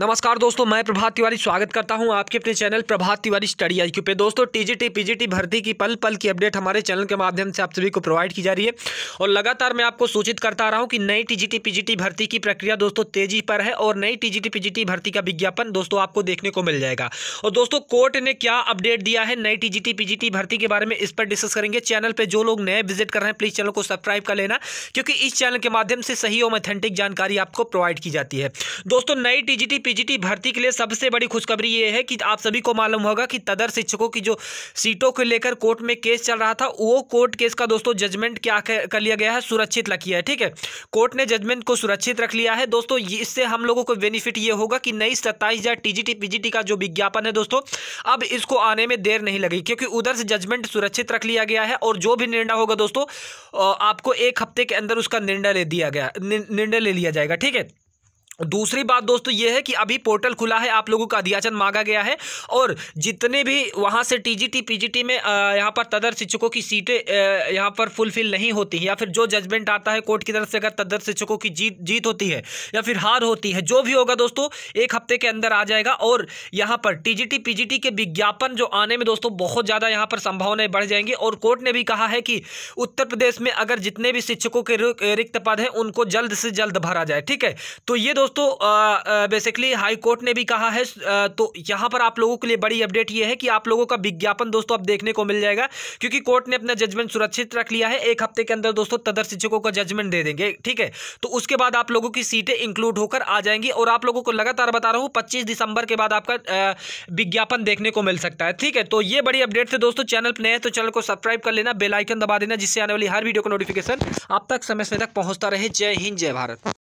नमस्कार दोस्तों मैं प्रभात तिवारी स्वागत करता हूं आपके अपने channel Prabhat Tiwari study I पे दोस्तों टीजीटी पीजीटी भर्ती की पल पल की अपडेट हमारे चैनल के माध्यम से आप सभी को प्रोवाइड की जा रही है और लगातार मैं आपको सूचित करता आ रहा हूं कि नई टीजीटी पीजीटी भर्ती की प्रक्रिया दोस्तों तेजी पर है और नई टीजीटी पीजीटी भर्ती का विज्ञापन दोस्तों आपको देखने को मिल जाएगा और दोस्तों कोर्ट ने क्या अपडेट दिया है नई टीजीटी पीजीटी भर्ती के बारे में इस पर डिस्कस करेंगे चैनल पर जो लोग नए विजिट कर रहे हैं प्लीज़ चैनल को सब्सक्राइब कर लेना क्योंकि इस चैनल के माध्यम से सही और ऑथेंटिक जानकारी आपको प्रोवाइड की जाती है दोस्तों नई टीजीटी पीजीटी भर्ती के लिए सबसे बड़ी खुशखबरी ये है कि आप सभी को मालूम होगा कि तदर शिक्षकों की जो सीटों को लेकर कोर्ट में केस चल रहा था वो कोर्ट केस का दोस्तों जजमेंट क्या कर लिया गया है सुरक्षित लिया है ठीक है कोर्ट ने जजमेंट को सुरक्षित रख लिया है दोस्तों इससे हम लोगों को बेनिफिट ये होगा कि नई सत्ताईस हजार टीजीटी का जो विज्ञापन है दोस्तों अब इसको आने में देर नहीं लगी क्योंकि उधर से जजमेंट सुरक्षित रख लिया गया है और जो भी निर्णय होगा दोस्तों आपको एक हफ्ते के अंदर उसका निर्णय ले दिया गया निर्णय ले लिया जाएगा ठीक है दूसरी बात दोस्तों ये है कि अभी पोर्टल खुला है आप लोगों का अध्याचन मांगा गया है और जितने भी वहाँ से टीजीटी पीजीटी में यहाँ पर तदर शिक्षकों की सीटें यहाँ पर फुलफिल नहीं होती या फिर जो जजमेंट आता है कोर्ट की तरफ से अगर तदर शिक्षकों की जीत जीत होती है या फिर हार होती है जो भी होगा दोस्तों एक हफ्ते के अंदर आ जाएगा और यहाँ पर टी जी के विज्ञापन जो आने में दोस्तों बहुत ज़्यादा यहाँ पर संभावनाएं बढ़ जाएंगी और कोर्ट ने भी कहा है कि उत्तर प्रदेश में अगर जितने भी शिक्षकों के रिक्त पद हैं उनको जल्द से जल्द भरा जाए ठीक है तो ये दोस्तों दोस्तों बेसिकली हाई कोर्ट ने भी कहा है तो यहाँ पर आप लोगों के लिए बड़ी अपडेट ये है कि आप लोगों का विज्ञापन दोस्तों अब देखने को मिल जाएगा क्योंकि कोर्ट ने अपना जजमेंट सुरक्षित रख लिया है एक हफ्ते के अंदर दोस्तों तदर शिक्षकों का जजमेंट दे देंगे ठीक है तो उसके बाद आप लोगों की सीटें इंक्लूड होकर आ जाएंगी और आप लोगों को लगातार बता रहा हूँ पच्चीस दिसंबर के बाद आपका विज्ञापन देखने को मिल सकता है ठीक है तो ये बड़ी अपडेट थे दोस्तों चैनल पर नए तो चैनल को सब्सक्राइब कर लेना बेलाइकन दबा देना जिससे आने वाली हर वीडियो का नोटिफिकेशन आप तक समय समय तक पहुँचता रहे जय हिंद जय भारत